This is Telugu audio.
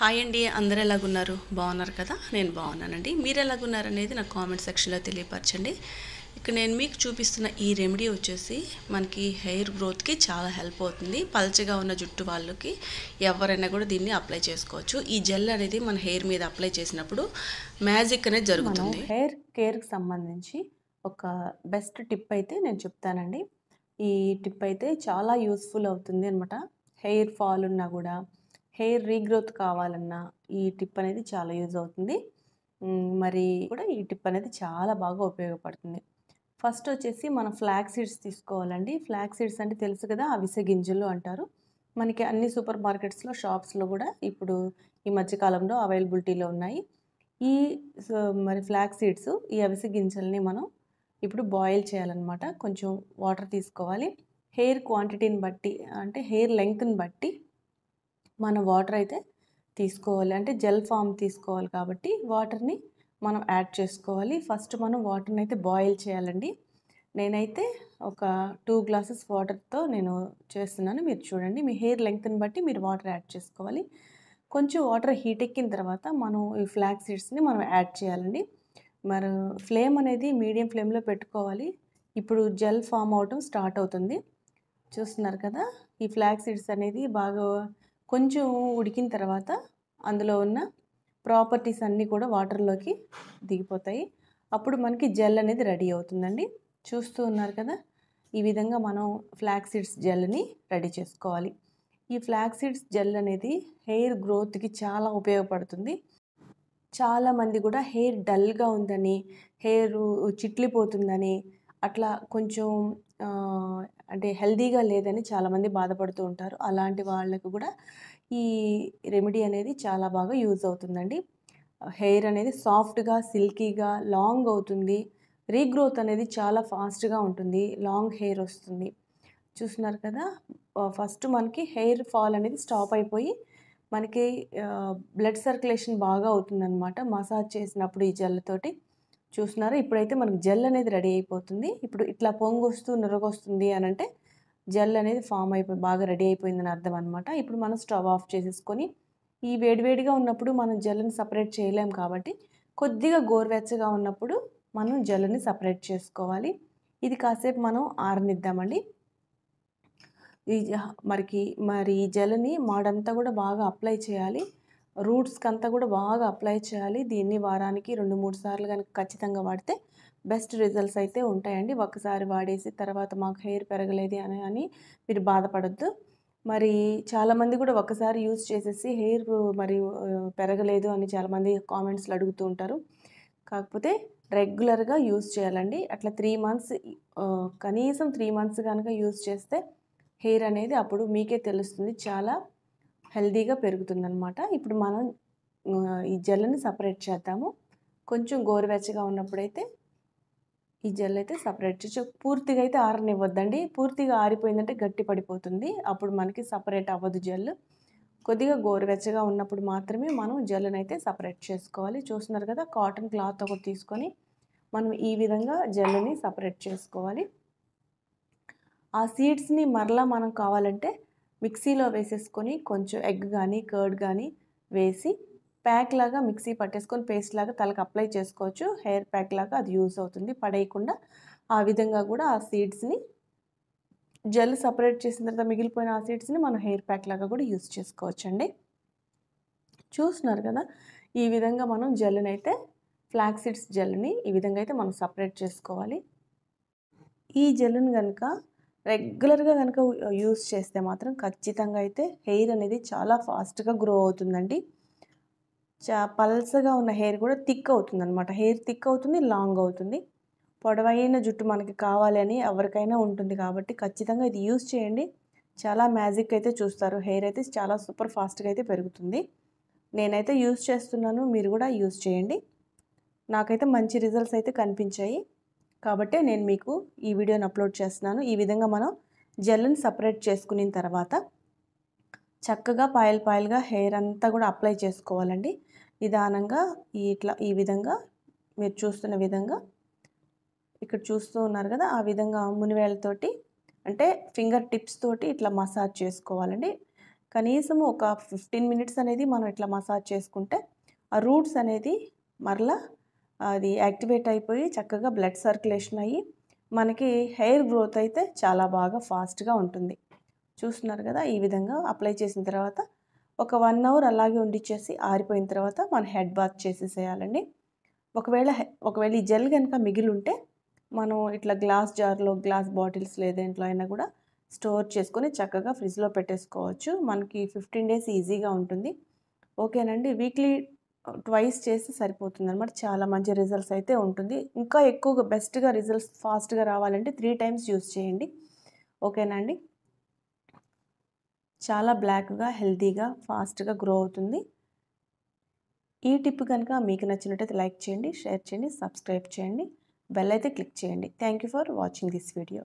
హాయ్ అండి అందరు ఎలాగున్నారు బాగున్నారు కదా నేను బాగున్నానండి మీరు ఎలాగున్నారు అనేది నాకు కామెంట్ సెక్షన్లో తెలియపరచండి ఇక్కడ నేను మీకు చూపిస్తున్న ఈ రెమెడీ వచ్చేసి మనకి హెయిర్ గ్రోత్కి చాలా హెల్ప్ అవుతుంది పల్చగా ఉన్న జుట్టు వాళ్ళకి ఎవరైనా కూడా దీన్ని అప్లై చేసుకోవచ్చు ఈ జెల్ అనేది మన హెయిర్ మీద అప్లై చేసినప్పుడు మ్యాజిక్ అనేది జరుగుతుంది హెయిర్ కేర్కి సంబంధించి ఒక బెస్ట్ టిప్ అయితే నేను చెప్తానండి ఈ టిప్ అయితే చాలా యూస్ఫుల్ అవుతుంది అనమాట హెయిర్ ఫాల్ ఉన్నా కూడా హెయిర్ రీగ్రోత్ కావాలన్నా ఈ టిప్ అనేది చాలా యూజ్ అవుతుంది మరి కూడా ఈ టిప్ అనేది చాలా బాగా ఉపయోగపడుతుంది ఫస్ట్ వచ్చేసి మనం ఫ్లాక్ సీడ్స్ తీసుకోవాలండి ఫ్లాక్ సీడ్స్ అంటే తెలుసు కదా అవిసె గింజలు అంటారు మనకి అన్ని సూపర్ మార్కెట్స్లో షాప్స్లో కూడా ఇప్పుడు ఈ మధ్యకాలంలో అవైలబిలిటీలో ఉన్నాయి ఈ మరి ఫ్లాక్ సీడ్స్ ఈ అవిసె గింజల్ని మనం ఇప్పుడు బాయిల్ చేయాలన్నమాట కొంచెం వాటర్ తీసుకోవాలి హెయిర్ క్వాంటిటీని బట్టి అంటే హెయిర్ లెంగ్త్ని బట్టి మన వాటర్ అయితే తీసుకోవాలి అంటే జెల్ ఫామ్ తీసుకోవాలి కాబట్టి వాటర్ని మనం యాడ్ చేసుకోవాలి ఫస్ట్ మనం వాటర్ని అయితే బాయిల్ చేయాలండి నేనైతే ఒక టూ గ్లాసెస్ వాటర్తో నేను చేస్తున్నాను మీరు చూడండి మీ హెయిర్ లెంగ్త్ని బట్టి మీరు వాటర్ యాడ్ చేసుకోవాలి కొంచెం వాటర్ హీట్ ఎక్కిన తర్వాత మనం ఈ ఫ్లాక్ సీడ్స్ని మనం యాడ్ చేయాలండి మరి ఫ్లేమ్ అనేది మీడియం ఫ్లేమ్లో పెట్టుకోవాలి ఇప్పుడు జెల్ ఫామ్ అవటం స్టార్ట్ అవుతుంది చూస్తున్నారు కదా ఈ ఫ్లాక్ సీడ్స్ అనేది బాగా కొంచెం ఉడికిన తర్వాత అందులో ఉన్న ప్రాపర్టీస్ అన్నీ కూడా వాటర్లోకి దిగిపోతాయి అప్పుడు మనకి జెల్ అనేది రెడీ అవుతుందండి చూస్తూ ఉన్నారు కదా ఈ విధంగా మనం ఫ్లాక్ సీడ్స్ జెల్ని రెడీ చేసుకోవాలి ఈ ఫ్లాక్ సీడ్స్ జెల్ అనేది హెయిర్ గ్రోత్కి చాలా ఉపయోగపడుతుంది చాలామంది కూడా హెయిర్ డల్గా ఉందని హెయిర్ చిట్లిపోతుందని అట్లా కొంచెం అంటే హెల్తీగా లేదని చాలామంది బాధపడుతూ ఉంటారు అలాంటి వాళ్ళకు కూడా ఈ రెమెడీ అనేది చాలా బాగా యూజ్ అవుతుందండి హెయిర్ అనేది సాఫ్ట్గా సిల్కీగా లాంగ్ అవుతుంది రీగ్రోత్ అనేది చాలా ఫాస్ట్గా ఉంటుంది లాంగ్ హెయిర్ వస్తుంది చూస్తున్నారు కదా ఫస్ట్ మనకి హెయిర్ ఫాల్ అనేది స్టాప్ అయిపోయి మనకి బ్లడ్ సర్క్యులేషన్ బాగా అవుతుందన్నమాట మసాజ్ చేసినప్పుడు ఈ జల్లతోటి చూస్తున్నారా ఇప్పుడైతే మనకు జెల్ అనేది రెడీ అయిపోతుంది ఇప్పుడు ఇట్లా పొంగొస్తూ నురగొస్తుంది అని అంటే జెల్ అనేది ఫామ్ అయిపోయి బాగా రెడీ అయిపోయిందని అర్థం అనమాట ఇప్పుడు మనం స్టవ్ ఆఫ్ చేసేసుకొని ఈ వేడివేడిగా ఉన్నప్పుడు మనం జెల్ని సపరేట్ చేయలేం కాబట్టి కొద్దిగా గోరువెచ్చగా ఉన్నప్పుడు మనం జెల్ని సపరేట్ చేసుకోవాలి ఇది కాసేపు మనం ఆరనిద్దామండి ఈ మరికి మరి ఈ జెల్ని మాడంతా కూడా బాగా అప్లై చేయాలి రూట్స్కి అంతా కూడా బాగా అప్లై చేయాలి దీన్ని వారానికి రెండు మూడు సార్లు కనుక ఖచ్చితంగా వాడితే బెస్ట్ రిజల్ట్స్ అయితే ఉంటాయండి ఒకసారి వాడేసి తర్వాత మాకు హెయిర్ పెరగలేదు అని అని మీరు బాధపడద్దు మరి చాలామంది కూడా ఒకసారి యూజ్ చేసేసి హెయిర్ మరి పెరగలేదు అని చాలామంది కామెంట్స్లో అడుగుతూ ఉంటారు కాకపోతే రెగ్యులర్గా యూజ్ చేయాలండి అట్లా త్రీ మంత్స్ కనీసం త్రీ మంత్స్ కనుక యూజ్ చేస్తే హెయిర్ అనేది అప్పుడు మీకే తెలుస్తుంది చాలా హెల్దీగా పెరుగుతుందనమాట ఇప్పుడు మనం ఈ జెల్ని సపరేట్ చేద్దాము కొంచెం గోరువెచ్చగా ఉన్నప్పుడైతే ఈ జెల్ అయితే సపరేట్ చేసి పూర్తిగా అయితే ఆరనివ్వద్దండి పూర్తిగా ఆరిపోయిందంటే గట్టి పడిపోతుంది అప్పుడు మనకి సపరేట్ అవ్వదు జెల్ కొద్దిగా గోరువెచ్చగా ఉన్నప్పుడు మాత్రమే మనం జెల్ని అయితే సపరేట్ చేసుకోవాలి చూస్తున్నారు కదా కాటన్ క్లాత్ ఒకటి తీసుకొని మనం ఈ విధంగా జెల్ని సపరేట్ చేసుకోవాలి ఆ సీడ్స్ని మరలా మనం కావాలంటే మిక్సీలో వేసేసుకొని కొంచెం ఎగ్ కానీ కర్డ్ కానీ వేసి ప్యాక్ లాగా మిక్సీ పట్టేసుకొని పేస్ట్ లాగా తలకు అప్లై చేసుకోవచ్చు హెయిర్ ప్యాక్ లాగా అది యూజ్ అవుతుంది పడేయకుండా ఆ విధంగా కూడా ఆ సీడ్స్ని జెల్ సపరేట్ చేసిన తర్వాత మిగిలిపోయిన ఆ సీడ్స్ని మనం హెయిర్ ప్యాక్ లాగా కూడా యూజ్ చేసుకోవచ్చండి చూస్తున్నారు కదా ఈ విధంగా మనం జెల్ని అయితే ఫ్లాక్ సీడ్స్ జెల్ని ఈ విధంగా అయితే మనం సపరేట్ చేసుకోవాలి ఈ జెల్ని కనుక రెగ్యులర్గా కనుక యూస్ చేస్తే మాత్రం ఖచ్చితంగా అయితే హెయిర్ అనేది చాలా ఫాస్ట్గా గ్రో అవుతుందండి చా పల్సగా ఉన్న హెయిర్ కూడా థిక్ అవుతుంది అనమాట హెయిర్ థిక్ అవుతుంది లాంగ్ అవుతుంది పొడవైన జుట్టు మనకి కావాలి అని ఎవరికైనా ఉంటుంది కాబట్టి ఖచ్చితంగా ఇది యూస్ చేయండి చాలా మ్యాజిక్ అయితే చూస్తారు హెయిర్ అయితే చాలా సూపర్ ఫాస్ట్గా అయితే పెరుగుతుంది నేనైతే యూస్ చేస్తున్నాను మీరు కూడా యూస్ చేయండి నాకైతే మంచి రిజల్ట్స్ అయితే కనిపించాయి కాబట్టే నేను మీకు ఈ వీడియోని అప్లోడ్ చేస్తున్నాను ఈ విధంగా మనం జెల్ని సపరేట్ చేసుకున్న తర్వాత చక్కగా పాయల్ పాయల్గా హెయిర్ అంతా కూడా అప్లై చేసుకోవాలండి నిదానంగా ఇట్లా ఈ విధంగా మీరు చూస్తున్న విధంగా ఇక్కడ చూస్తూ ఉన్నారు కదా ఆ విధంగా మునివేళ్ళతోటి అంటే ఫింగర్ టిప్స్ తోటి ఇట్లా మసాజ్ చేసుకోవాలండి కనీసం ఒక ఫిఫ్టీన్ మినిట్స్ అనేది మనం ఇట్లా మసాజ్ చేసుకుంటే ఆ రూట్స్ అనేది మరలా అది యాక్టివేట్ అయిపోయి చక్కగా బ్లడ్ సర్క్యులేషన్ అయ్యి మనకి హెయిర్ గ్రోత్ అయితే చాలా బాగా ఫాస్ట్గా ఉంటుంది చూస్తున్నారు కదా ఈ విధంగా అప్లై చేసిన తర్వాత ఒక వన్ అవర్ అలాగే ఉండిచ్చేసి ఆరిపోయిన తర్వాత మనం హెడ్ బాత్ చేసేసేయాలండి ఒకవేళ ఒకవేళ ఈ జెల్ కనుక మిగిలి ఉంటే మనం ఇట్లా గ్లాస్ జార్లో గ్లాస్ బాటిల్స్ లేదేంట్లో అయినా కూడా స్టోర్ చేసుకొని చక్కగా ఫ్రిడ్జ్లో పెట్టేసుకోవచ్చు మనకి ఫిఫ్టీన్ డేస్ ఈజీగా ఉంటుంది ఓకేనండి వీక్లీ ట్వైస్ చేస్తే సరిపోతుంది అనమాట చాలా మంచి రిజల్ట్స్ అయితే ఉంటుంది ఇంకా ఎక్కువగా బెస్ట్గా రిజల్ట్స్ ఫాస్ట్గా రావాలంటే త్రీ టైమ్స్ యూస్ చేయండి ఓకేనా అండి చాలా బ్లాక్గా హెల్తీగా ఫాస్ట్గా గ్రో అవుతుంది ఈ టిప్ కనుక మీకు నచ్చినట్టయితే లైక్ చేయండి షేర్ చేయండి సబ్స్క్రైబ్ చేయండి బెల్ అయితే క్లిక్ చేయండి thank you for watching this video